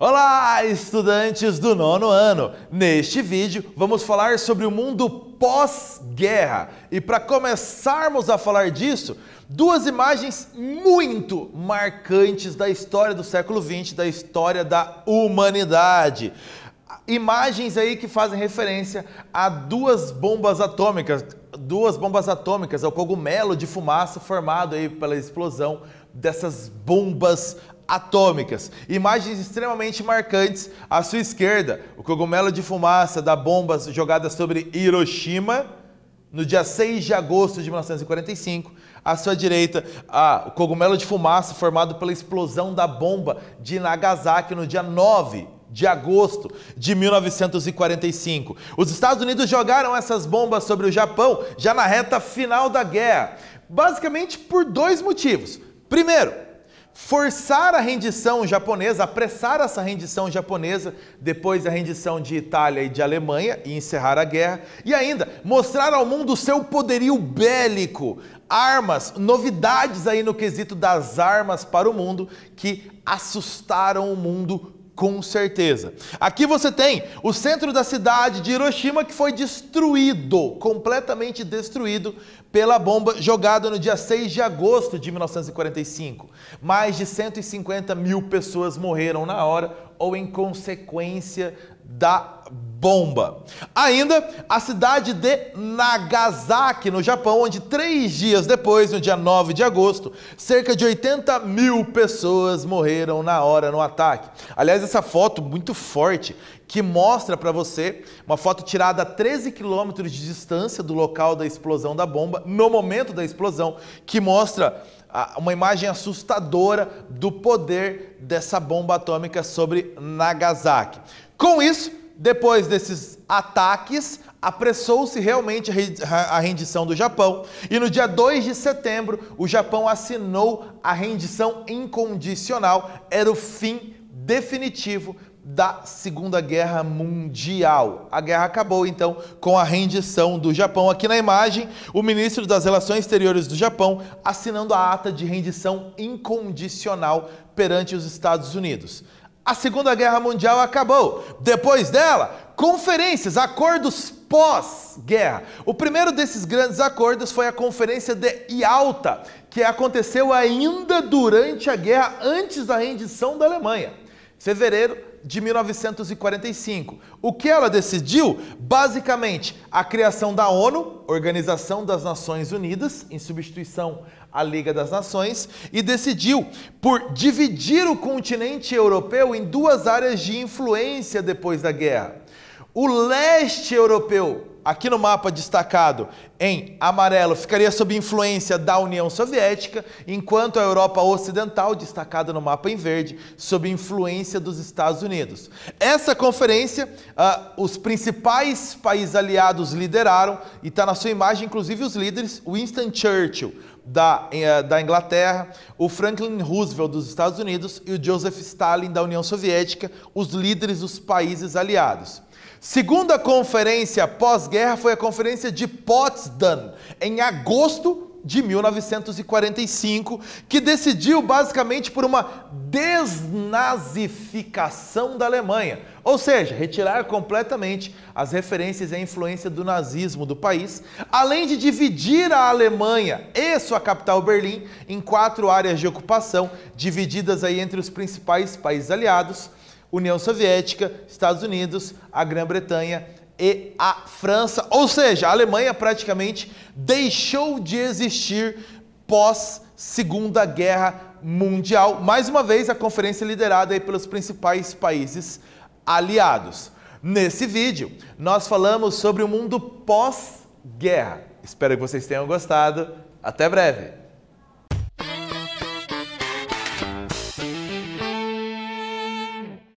Olá, estudantes do nono ano! Neste vídeo vamos falar sobre o mundo pós-guerra. E para começarmos a falar disso, duas imagens muito marcantes da história do século XX, da história da humanidade. Imagens aí que fazem referência a duas bombas atômicas, duas bombas atômicas, é O cogumelo de fumaça formado aí pela explosão dessas bombas atômicas. Imagens extremamente marcantes à sua esquerda: o cogumelo de fumaça da bomba jogada sobre Hiroshima no dia 6 de agosto de 1945. À sua direita, o cogumelo de fumaça formado pela explosão da bomba de Nagasaki no dia 9 de agosto de 1945. Os Estados Unidos jogaram essas bombas sobre o Japão já na reta final da guerra, basicamente por dois motivos. Primeiro, forçar a rendição japonesa, apressar essa rendição japonesa depois da rendição de Itália e de Alemanha e encerrar a guerra, e ainda mostrar ao mundo o seu poderio bélico, armas, novidades aí no quesito das armas para o mundo que assustaram o mundo com certeza. Aqui você tem o centro da cidade de Hiroshima que foi destruído, completamente destruído pela bomba jogada no dia 6 de agosto de 1945. Mais de 150 mil pessoas morreram na hora ou em consequência da bomba. Ainda a cidade de Nagasaki, no Japão, onde três dias depois, no dia 9 de agosto, cerca de 80 mil pessoas morreram na hora no ataque. Aliás, essa foto muito forte que mostra para você uma foto tirada a 13 quilômetros de distância do local da explosão da bomba, no momento da explosão, que mostra ah, uma imagem assustadora do poder dessa bomba atômica sobre Nagasaki. Com isso, depois desses ataques, apressou-se realmente a rendição do Japão. E no dia 2 de setembro, o Japão assinou a rendição incondicional. Era o fim definitivo da Segunda Guerra Mundial. A guerra acabou então com a rendição do Japão. Aqui na imagem, o ministro das Relações Exteriores do Japão assinando a ata de rendição incondicional perante os Estados Unidos. A Segunda Guerra Mundial acabou. Depois dela, conferências, acordos pós-guerra. O primeiro desses grandes acordos foi a Conferência de Yalta, que aconteceu ainda durante a guerra, antes da rendição da Alemanha. fevereiro de 1945. O que ela decidiu? Basicamente, a criação da ONU, Organização das Nações Unidas, em substituição à Liga das Nações, e decidiu por dividir o continente europeu em duas áreas de influência depois da guerra. O leste europeu aqui no mapa destacado em amarelo, ficaria sob influência da União Soviética, enquanto a Europa Ocidental, destacada no mapa em verde, sob influência dos Estados Unidos. Essa conferência, uh, os principais países aliados lideraram, e está na sua imagem, inclusive os líderes, Winston Churchill, da, eh, da Inglaterra, o Franklin Roosevelt dos Estados Unidos e o Joseph Stalin da União Soviética, os líderes dos países aliados. Segunda conferência pós-guerra foi a Conferência de Potsdam, em agosto de 1945, que decidiu basicamente por uma desnazificação da Alemanha, ou seja, retirar completamente as referências e a influência do nazismo do país, além de dividir a Alemanha e sua capital Berlim em quatro áreas de ocupação, divididas aí entre os principais países aliados, União Soviética, Estados Unidos, a Grã-Bretanha e a França, ou seja, a Alemanha praticamente deixou de existir pós Segunda Guerra Mundial. Mais uma vez, a conferência liderada pelos principais países aliados. Nesse vídeo, nós falamos sobre o mundo pós-guerra. Espero que vocês tenham gostado. Até breve!